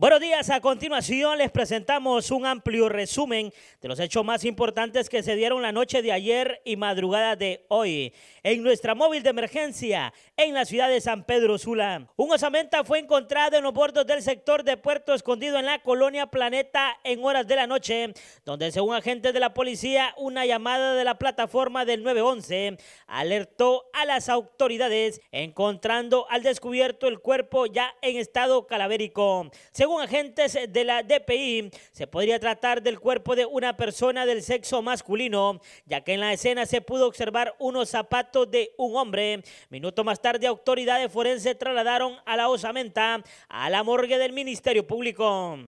Buenos días, a continuación les presentamos un amplio resumen de los hechos más importantes que se dieron la noche de ayer y madrugada de hoy. En nuestra móvil de emergencia, en la ciudad de San Pedro Sula, un osamenta fue encontrado en los bordos del sector de Puerto Escondido en la colonia Planeta en horas de la noche, donde según agentes de la policía, una llamada de la plataforma del 911 alertó a las autoridades, encontrando al descubierto el cuerpo ya en estado calavérico. Según agentes de la DPI, se podría tratar del cuerpo de una persona del sexo masculino, ya que en la escena se pudo observar unos zapatos de un hombre. Minuto más tarde, autoridades forenses trasladaron a la osamenta a la morgue del Ministerio Público.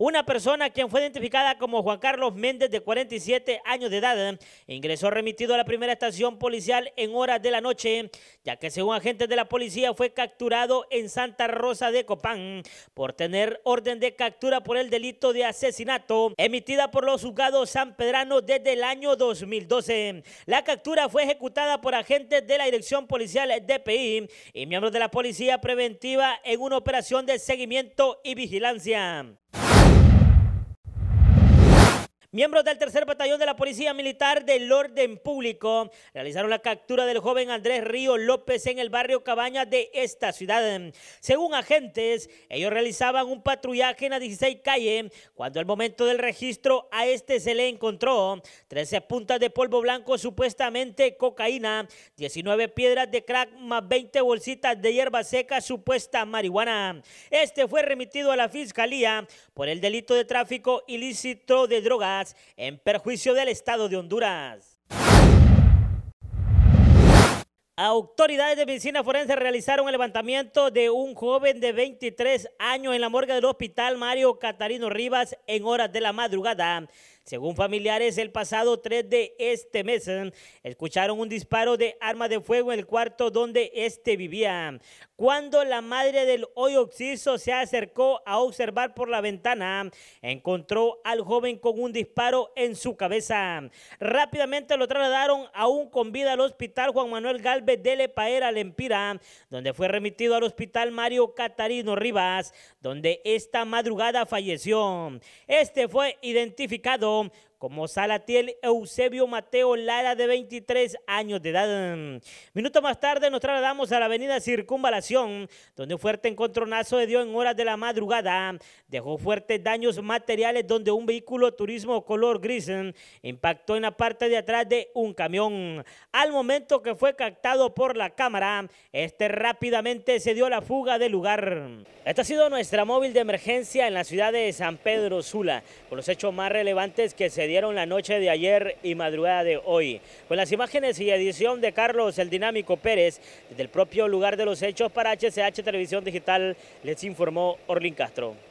Una persona quien fue identificada como Juan Carlos Méndez de 47 años de edad ingresó remitido a la primera estación policial en horas de la noche, ya que según agentes de la policía fue capturado en Santa Rosa de Copán por tener orden de captura por el delito de asesinato emitida por los juzgados San Pedrano desde el año 2012. La captura fue ejecutada por agentes de la Dirección Policial DPI y miembros de la Policía Preventiva en una operación de seguimiento y vigilancia. Miembros del tercer batallón de la Policía Militar del Orden Público realizaron la captura del joven Andrés Río López en el barrio Cabaña de esta ciudad. Según agentes, ellos realizaban un patrullaje en la 16 calle cuando al momento del registro a este se le encontró 13 puntas de polvo blanco, supuestamente cocaína, 19 piedras de crack más 20 bolsitas de hierba seca, supuesta marihuana. Este fue remitido a la Fiscalía por el delito de tráfico ilícito de drogas en perjuicio del Estado de Honduras. Autoridades de medicina forense realizaron el levantamiento de un joven de 23 años en la morgue del hospital Mario Catarino Rivas en horas de la madrugada. Según familiares, el pasado 3 de este mes eh, escucharon un disparo de arma de fuego en el cuarto donde este vivía. Cuando la madre del hoy occiso se acercó a observar por la ventana, encontró al joven con un disparo en su cabeza. Rápidamente lo trasladaron aún con vida al hospital Juan Manuel Galvez de Lepaera Lempira, donde fue remitido al hospital Mario Catarino Rivas, donde esta madrugada falleció. Este fue identificado home como Salatiel Eusebio Mateo Lara, de 23 años de edad. Minutos más tarde nos trasladamos a la avenida Circunvalación, donde un fuerte encontronazo se dio en horas de la madrugada. Dejó fuertes daños materiales donde un vehículo turismo color gris impactó en la parte de atrás de un camión. Al momento que fue captado por la cámara, este rápidamente se dio la fuga del lugar. Esta ha sido nuestra móvil de emergencia en la ciudad de San Pedro Sula, con los hechos más relevantes que se dieron la noche de ayer y madrugada de hoy. Con las imágenes y edición de Carlos el Dinámico Pérez, desde el propio lugar de los hechos para HCH Televisión Digital, les informó Orlin Castro.